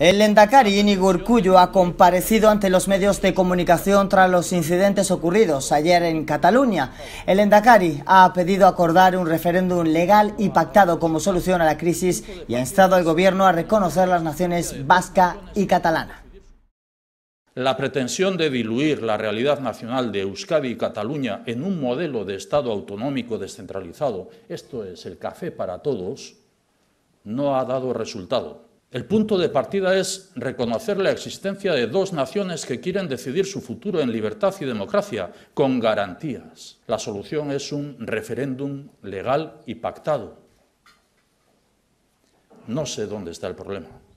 El endakari Inigo Urcuyo ha comparecido ante los medios de comunicación tras los incidentes ocurridos ayer en Cataluña. El endakari ha pedido acordar un referéndum legal y pactado como solución a la crisis y ha instado al gobierno a reconocer las naciones vasca y catalana. La pretensión de diluir la realidad nacional de Euskadi y Cataluña en un modelo de Estado autonómico descentralizado, esto es el café para todos, no ha dado resultado. El punto de partida es reconocer la existencia de dos naciones que quieren decidir su futuro en libertad y democracia, con garantías. La solución es un referéndum legal y pactado. No sé dónde está el problema.